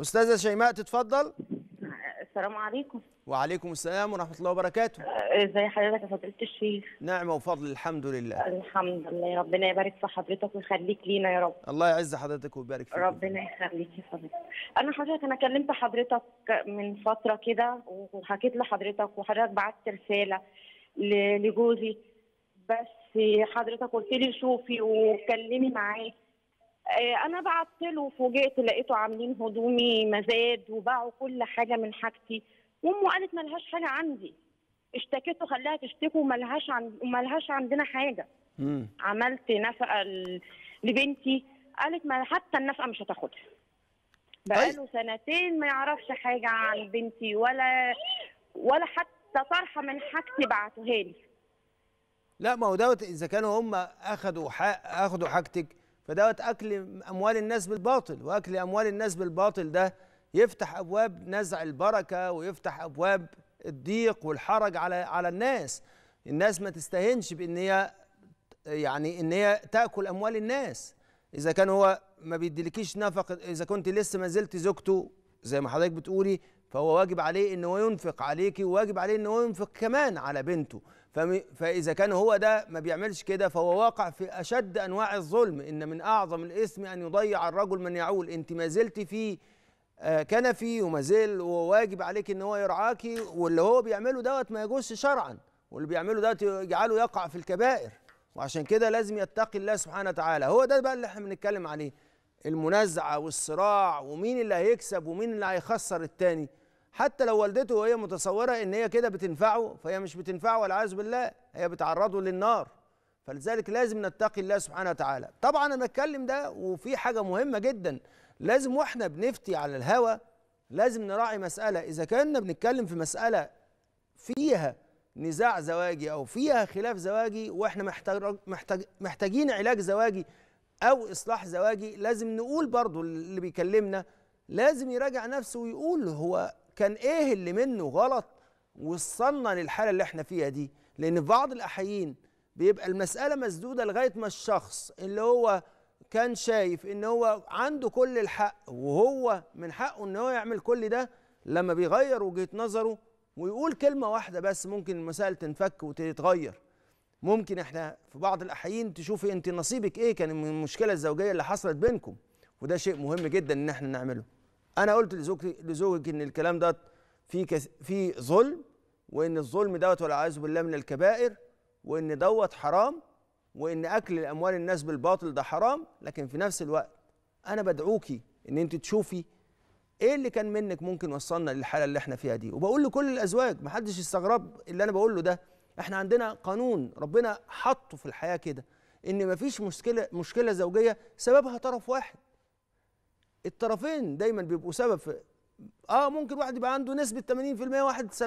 استاذه شيماء تتفضل السلام عليكم وعليكم السلام ورحمه الله وبركاته ازي حضرتك يا فضيله الشيخ نعمه وفضل الحمد لله الحمد لله ربنا يبارك في حضرتك ويخليك لينا يا رب الله يعز حضرتك ويبارك فيك ربنا يخليك يا فضيله انا حضرتك انا كلمت حضرتك من فتره كده وحكيت لحضرتك وحضرتك بعت رساله لجوزي بس حضرتك قلت لي شوفي وكلمي معاه آه، انا بعت له وفوجئت لقيته عاملين هدومي مزاد وباعوا كل حاجه من حاجتي وامه قالت ملهاش حاجه عندي اشتكيته خلاها تشتكي وملهاش عند وملهاش عندنا حاجه مم. عملت نفقه لبنتي قالت ما حتى النفقه مش هتاخدها بقاله طيب. سنتين ما يعرفش حاجه عن بنتي ولا ولا حتى طرحه من حاجتي بعتوها لي لا ما هو دوت اذا كانوا هم اخذوا حق اخذوا حاجتك فدوت اكل اموال الناس بالباطل واكل اموال الناس بالباطل ده يفتح ابواب نزع البركه ويفتح ابواب الضيق والحرج على على الناس الناس ما تستهنش بان هي يعني ان هي تاكل اموال الناس اذا كان هو ما بيديلكيش نفقه اذا كنت لسه ما زلت زوجته زي ما حضرتك بتقولي فهو واجب عليه ان هو ينفق عليكي وواجب عليه ان هو ينفق كمان على بنته فاذا كان هو ده ما بيعملش كده فهو واقع في اشد انواع الظلم ان من اعظم الاثم ان يضيع الرجل من يعول انت ما زلت في آه، كنفي وما زال وواجب عليك ان هو يرعاكي واللي هو بيعمله دوت ما يجوزش شرعا واللي بيعمله دوت يجعله يقع في الكبائر وعشان كده لازم يتقي الله سبحانه وتعالى هو ده بقى اللي احنا بنتكلم عليه المنازعه والصراع ومين اللي هيكسب ومين اللي هيخسر التاني حتى لو والدته وهي متصوره ان هي كده بتنفعه فهي مش بتنفعه والعياذ بالله هي بتعرضه للنار فلذلك لازم نتقي الله سبحانه وتعالى طبعا انا بتكلم ده وفي حاجه مهمه جدا لازم واحنا بنفتي على الهوى لازم نراعي مساله اذا كنا بنتكلم في مساله فيها نزاع زواجي او فيها خلاف زواجي واحنا محتاج محتاج محتاجين علاج زواجي او اصلاح زواجي لازم نقول برضو اللي بيكلمنا لازم يراجع نفسه ويقول هو كان ايه اللي منه غلط وصلنا للحاله اللي احنا فيها دي لان في بعض الاحيين بيبقى المساله مسدوده لغايه ما الشخص اللي هو كان شايف ان هو عنده كل الحق وهو من حقه ان هو يعمل كل ده لما بيغير وجهه نظره ويقول كلمه واحده بس ممكن المسائل تنفك وتتغير ممكن احنا في بعض الاحيان تشوفي انت نصيبك ايه كان من المشكله الزوجيه اللي حصلت بينكم وده شيء مهم جدا ان احنا نعمله انا قلت لزوجتي لزوجك ان الكلام ده في كس في ظلم وان الظلم دوت والعياذ بالله من الكبائر وان دوت حرام وان اكل اموال الناس بالباطل ده حرام لكن في نفس الوقت انا بدعوكي ان انت تشوفي ايه اللي كان منك ممكن وصلنا للحاله اللي احنا فيها دي وبقول لكل الازواج محدش يستغرب اللي انا بقوله ده احنا عندنا قانون ربنا حطه في الحياه كده ان مفيش مشكله مشكله زوجيه سببها طرف واحد الطرفين دايما بيبقوا سبب في اه ممكن واحد يبقى عنده نسبه 80% واحد 70%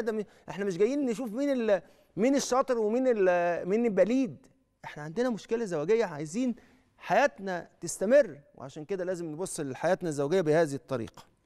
ده احنا مش جايين نشوف مين مين الشاطر ومين مين البليد احنا عندنا مشكله زوجيه عايزين حياتنا تستمر وعشان كده لازم نبص لحياتنا الزوجيه بهذه الطريقه